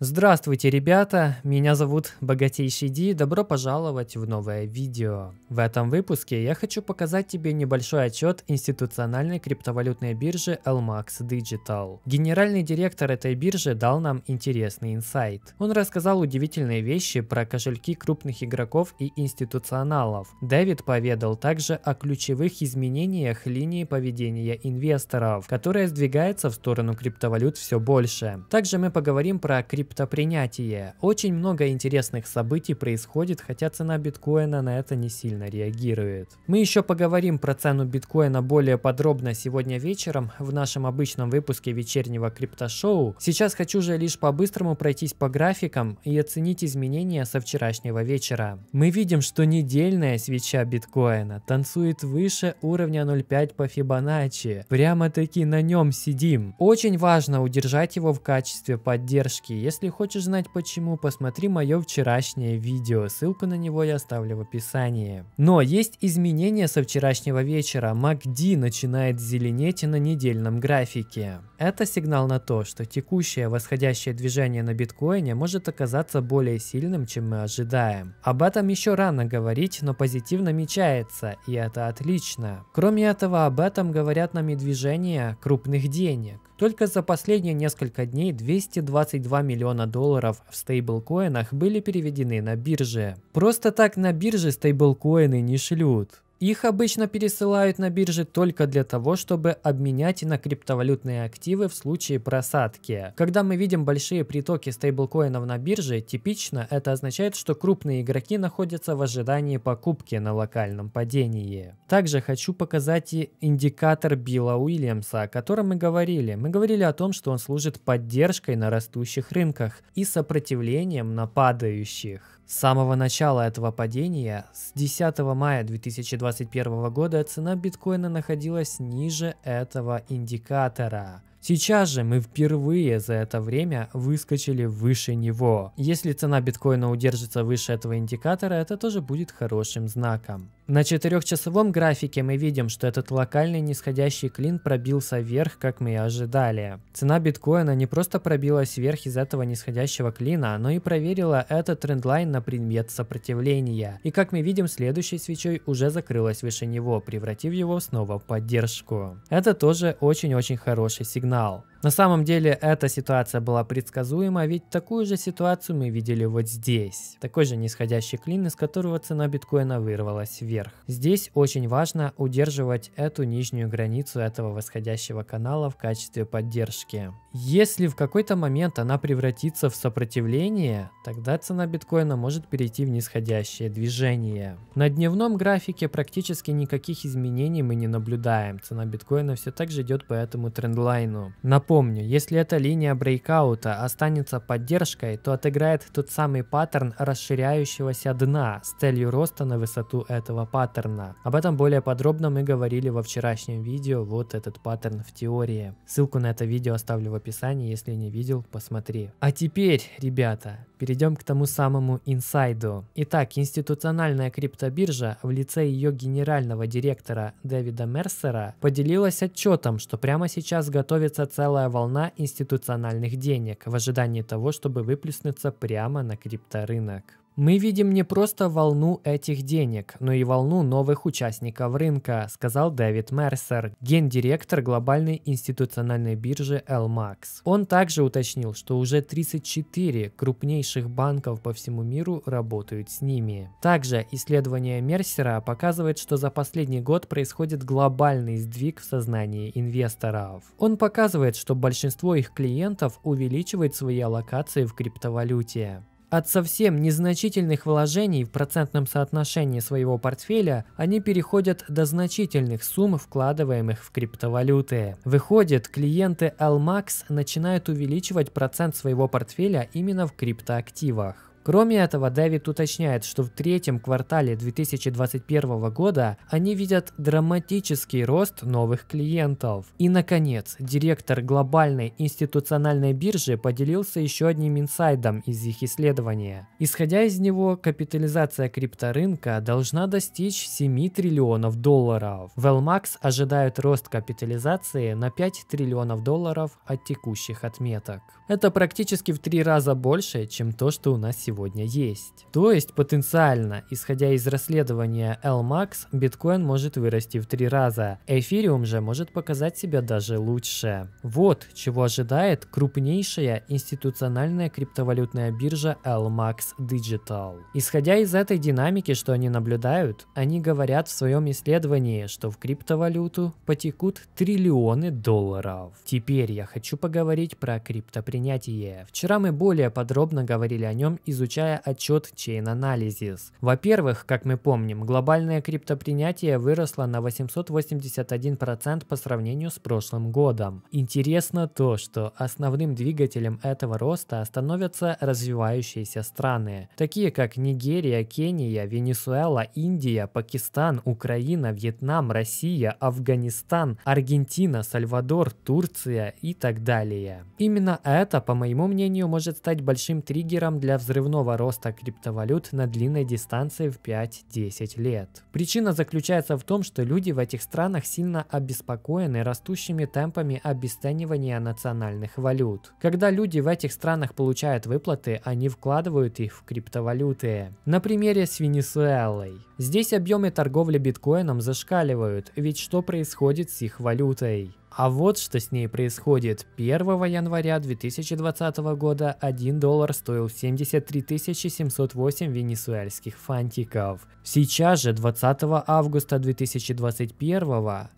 Здравствуйте, ребята! Меня зовут Богатейший Ди, добро пожаловать в новое видео. В этом выпуске я хочу показать тебе небольшой отчет институциональной криптовалютной биржи LMAX Digital. Генеральный директор этой биржи дал нам интересный инсайт. Он рассказал удивительные вещи про кошельки крупных игроков и институционалов. Дэвид поведал также о ключевых изменениях линии поведения инвесторов, которая сдвигается в сторону криптовалют все больше. Также мы поговорим про криптовалюты криптопринятие. Очень много интересных событий происходит, хотя цена биткоина на это не сильно реагирует. Мы еще поговорим про цену биткоина более подробно сегодня вечером в нашем обычном выпуске вечернего криптошоу. Сейчас хочу же лишь по-быстрому пройтись по графикам и оценить изменения со вчерашнего вечера. Мы видим, что недельная свеча биткоина танцует выше уровня 0.5 по Фибоначчи. Прямо-таки на нем сидим. Очень важно удержать его в качестве поддержки. Если если хочешь знать почему, посмотри мое вчерашнее видео, ссылку на него я оставлю в описании. Но есть изменения со вчерашнего вечера, MACD начинает зеленеть на недельном графике. Это сигнал на то, что текущее восходящее движение на биткоине может оказаться более сильным, чем мы ожидаем. Об этом еще рано говорить, но позитив намечается, и это отлично. Кроме этого, об этом говорят нам и движения крупных денег. Только за последние несколько дней 222 миллиона долларов в стейблкоинах были переведены на бирже. Просто так на бирже стейблкоины не шлют. Их обычно пересылают на биржи только для того, чтобы обменять на криптовалютные активы в случае просадки. Когда мы видим большие притоки стейблкоинов на бирже, типично это означает, что крупные игроки находятся в ожидании покупки на локальном падении. Также хочу показать и индикатор Билла Уильямса, о котором мы говорили. Мы говорили о том, что он служит поддержкой на растущих рынках и сопротивлением на падающих. С самого начала этого падения, с 10 мая 2021 года, цена биткоина находилась ниже этого индикатора. Сейчас же мы впервые за это время выскочили выше него. Если цена биткоина удержится выше этого индикатора, это тоже будет хорошим знаком. На четырехчасовом графике мы видим, что этот локальный нисходящий клин пробился вверх, как мы и ожидали. Цена биткоина не просто пробилась вверх из этого нисходящего клина, но и проверила этот трендлайн на предмет сопротивления. И как мы видим, следующей свечой уже закрылась выше него, превратив его снова в поддержку. Это тоже очень-очень хороший сигнал. На самом деле эта ситуация была предсказуема, ведь такую же ситуацию мы видели вот здесь. Такой же нисходящий клин, из которого цена биткоина вырвалась вверх. Здесь очень важно удерживать эту нижнюю границу этого восходящего канала в качестве поддержки. Если в какой-то момент она превратится в сопротивление, тогда цена биткоина может перейти в нисходящее движение. На дневном графике практически никаких изменений мы не наблюдаем. Цена биткоина все так же идет по этому трендлайну. Напомню, если эта линия брейкаута останется поддержкой, то отыграет тот самый паттерн расширяющегося дна с целью роста на высоту этого паттерна. Об этом более подробно мы говорили во вчерашнем видео, вот этот паттерн в теории. Ссылку на это видео оставлю в описании описании, если не видел, посмотри. А теперь, ребята, перейдем к тому самому инсайду. Итак, институциональная криптобиржа в лице ее генерального директора Дэвида Мерсера поделилась отчетом, что прямо сейчас готовится целая волна институциональных денег в ожидании того, чтобы выплеснуться прямо на крипторынок. Мы видим не просто волну этих денег, но и волну новых участников рынка, сказал Дэвид Мерсер, гендиректор глобальной институциональной биржи LMAX. Он также уточнил, что уже 34 крупнейших банков по всему миру работают с ними. Также исследование Мерсера показывает, что за последний год происходит глобальный сдвиг в сознании инвесторов. Он показывает, что большинство их клиентов увеличивает свои аллокации в криптовалюте. От совсем незначительных вложений в процентном соотношении своего портфеля они переходят до значительных сумм, вкладываемых в криптовалюты. Выходит, клиенты LMAX начинают увеличивать процент своего портфеля именно в криптоактивах. Кроме этого, Дэвид уточняет, что в третьем квартале 2021 года они видят драматический рост новых клиентов. И, наконец, директор глобальной институциональной биржи поделился еще одним инсайдом из их исследования. Исходя из него, капитализация крипторынка должна достичь 7 триллионов долларов. В LMAX ожидают рост капитализации на 5 триллионов долларов от текущих отметок. Это практически в три раза больше, чем то, что у нас сегодня сегодня есть. То есть потенциально, исходя из расследования LMAX, биткоин может вырасти в три раза. Эфириум же может показать себя даже лучше. Вот чего ожидает крупнейшая институциональная криптовалютная биржа LMAX Digital. Исходя из этой динамики, что они наблюдают, они говорят в своем исследовании, что в криптовалюту потекут триллионы долларов. Теперь я хочу поговорить про криптопринятие. Вчера мы более подробно говорили о нем, изучая изучая отчет Chain Analysis. Во-первых, как мы помним, глобальное криптопринятие выросло на 881% по сравнению с прошлым годом. Интересно то, что основным двигателем этого роста становятся развивающиеся страны, такие как Нигерия, Кения, Венесуэла, Индия, Пакистан, Украина, Вьетнам, Россия, Афганистан, Аргентина, Сальвадор, Турция и так далее. Именно это, по моему мнению, может стать большим триггером для взрыва взрывного роста криптовалют на длинной дистанции в 5-10 лет. Причина заключается в том, что люди в этих странах сильно обеспокоены растущими темпами обесценивания национальных валют. Когда люди в этих странах получают выплаты, они вкладывают их в криптовалюты. На примере с Венесуэлой. Здесь объемы торговли биткоином зашкаливают, ведь что происходит с их валютой? А вот что с ней происходит. 1 января 2020 года 1 доллар стоил 73 708 венесуэльских фантиков. Сейчас же 20 августа 2021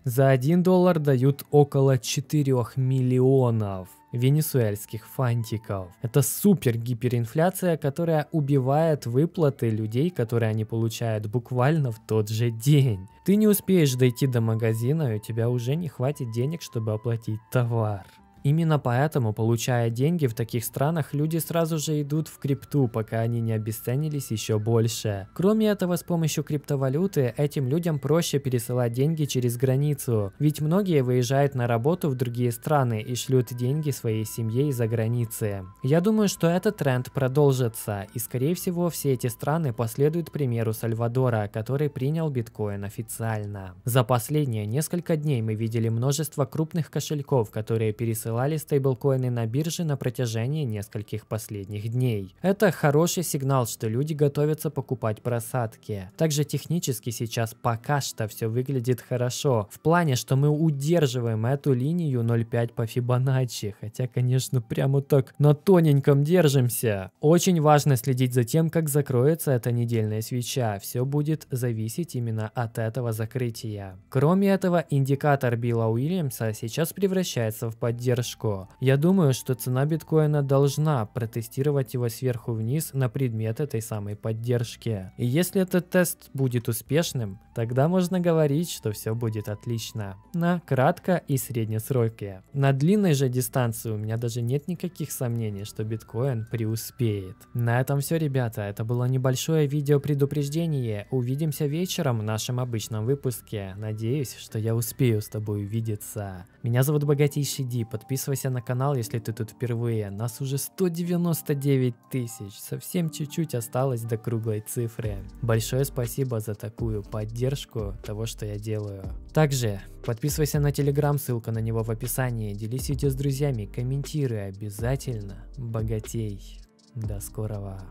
за 1 доллар дают около 4 миллионов венесуэльских фантиков. Это супер гиперинфляция, которая убивает выплаты людей, которые они получают буквально в тот же день. Ты не успеешь дойти до магазина, и у тебя уже не хватит денег, чтобы оплатить товар. Именно поэтому, получая деньги в таких странах, люди сразу же идут в крипту, пока они не обесценились еще больше. Кроме этого, с помощью криптовалюты этим людям проще пересылать деньги через границу, ведь многие выезжают на работу в другие страны и шлют деньги своей семье из-за границы. Я думаю, что этот тренд продолжится, и скорее всего все эти страны последуют примеру Сальвадора, который принял биткоин официально. За последние несколько дней мы видели множество крупных кошельков, которые пересылают отсылали стейблкоины на бирже на протяжении нескольких последних дней. Это хороший сигнал, что люди готовятся покупать просадки. Также технически сейчас пока что все выглядит хорошо, в плане, что мы удерживаем эту линию 0.5 по Фибоначчи, хотя, конечно, прямо так на тоненьком держимся. Очень важно следить за тем, как закроется эта недельная свеча, все будет зависеть именно от этого закрытия. Кроме этого, индикатор Билла Уильямса сейчас превращается в поддержку Вершко. Я думаю, что цена биткоина должна протестировать его сверху вниз на предмет этой самой поддержки. И если этот тест будет успешным, Тогда можно говорить, что все будет отлично на кратко и среднесроке. На длинной же дистанции у меня даже нет никаких сомнений, что биткоин преуспеет. На этом все, ребята. Это было небольшое видео предупреждение. Увидимся вечером в нашем обычном выпуске. Надеюсь, что я успею с тобой увидеться. Меня зовут Богатейший Ди. Подписывайся на канал, если ты тут впервые. Нас уже 199 тысяч. Совсем чуть-чуть осталось до круглой цифры. Большое спасибо за такую поддержку поддержку того, что я делаю. Также подписывайся на Телеграм, ссылка на него в описании. Делись видео с друзьями, комментируй обязательно. Богатей. До скорого.